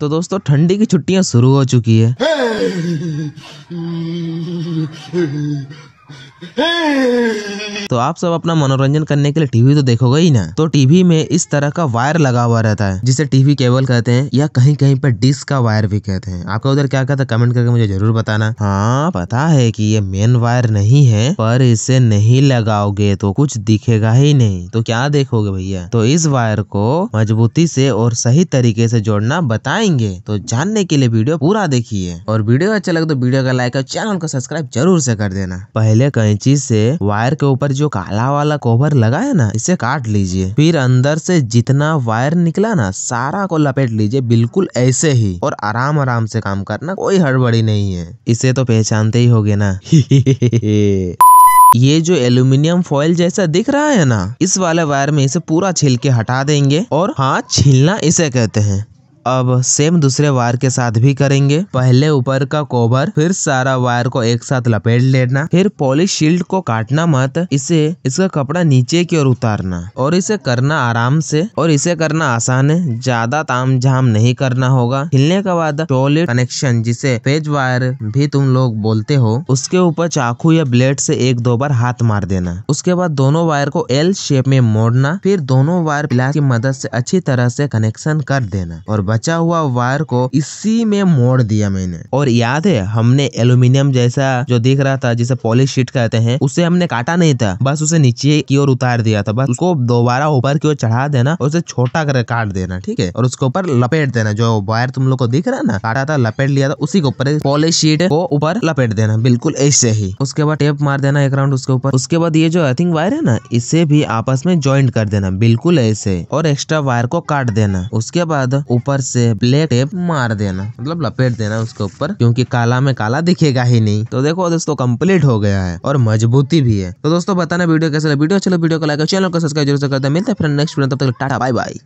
तो दोस्तों ठंडी की छुट्टियां शुरू हो चुकी है तो आप सब अपना मनोरंजन करने के लिए टीवी तो देखोगे ही ना तो टीवी में इस तरह का वायर लगा हुआ रहता है जिसे टीवी केबल कहते हैं या कहीं कहीं पर डिस्क का वायर भी कहते हैं आपका उधर क्या कहता है कमेंट करके मुझे जरूर बताना हाँ पता है कि ये मेन वायर नहीं है पर इसे नहीं लगाओगे तो कुछ दिखेगा ही नहीं तो क्या देखोगे भैया तो इस वायर को मजबूती से और सही तरीके से जोड़ना बताएंगे तो जानने के लिए वीडियो पूरा देखिए और वीडियो अच्छा लगे तो वीडियो का लाइक और चैनल को सब्सक्राइब जरूर से कर देना पहले कहीं कैंची से वायर के ऊपर जो काला वाला कोवर लगा है ना इसे काट लीजिए फिर अंदर से जितना वायर निकला ना सारा को लपेट लीजिए बिल्कुल ऐसे ही और आराम आराम से काम करना कोई हड़बड़ी नहीं है इसे तो पहचानते ही गए ना ये जो एल्यूमिनियम फॉइल जैसा दिख रहा है ना इस वाले वायर में इसे पूरा छील के हटा देंगे और हाँ छीलना इसे कहते हैं अब सेम दूसरे वायर के साथ भी करेंगे पहले ऊपर का कोबर फिर सारा वायर को एक साथ लपेट लेना फिर पॉलिश शील्ड को काटना मत इसे इसका कपड़ा नीचे की ओर उतारना और इसे करना आराम से और इसे करना आसान है ज्यादा ताम झाम नहीं करना होगा हिलने के बाद टॉयलेट कनेक्शन जिसे पेज वायर भी तुम लोग बोलते हो उसके ऊपर चाकू या ब्लेड से एक दो बार हाथ मार देना उसके बाद दोनों वायर को एल शेप में मोड़ना फिर दोनों वायर प्लास की मदद से अच्छी तरह से कनेक्शन कर देना और बचा हुआ वायर को इसी में मोड़ दिया मैंने और याद है हमने एल्यूमिनियम जैसा जो दिख रहा था जिसे पॉलिश शीट कहते हैं उसे हमने काटा नहीं था बस उसे नीचे की ओर उतार दिया था बस उसको दोबारा ऊपर की ओर चढ़ा देना और उसे छोटा कर काट देना ठीक है और उसके ऊपर लपेट देना जो वायर तुम लोग को दिख रहा है ना काटा था लपेट लिया था उसी के ऊपर पॉलिश शीट को ऊपर लपेट देना बिल्कुल ऐसे ही उसके बाद टेप मार देना एक राउंड उसके ऊपर उसके बाद ये जो अर्थिंग वायर है ना इसे भी आपस में ज्वाइंट कर देना बिल्कुल ऐसे और एक्स्ट्रा वायर को काट देना उसके बाद ऊपर से ब्लैक टेप मार देना मतलब लपेट देना उसके ऊपर क्योंकि काला में काला दिखेगा ही नहीं तो देखो दोस्तों कंप्लीट हो गया है और मजबूती भी है तो दोस्तों बताना वीडियो कैसे वीडियो चलो वीडियो को लाइक चैनल को सब्सक्राइब जरूर से करते हैं मिलते हैं फ्रेंड नेक्स्ट वीडियो तब तक टाटा बाय बाय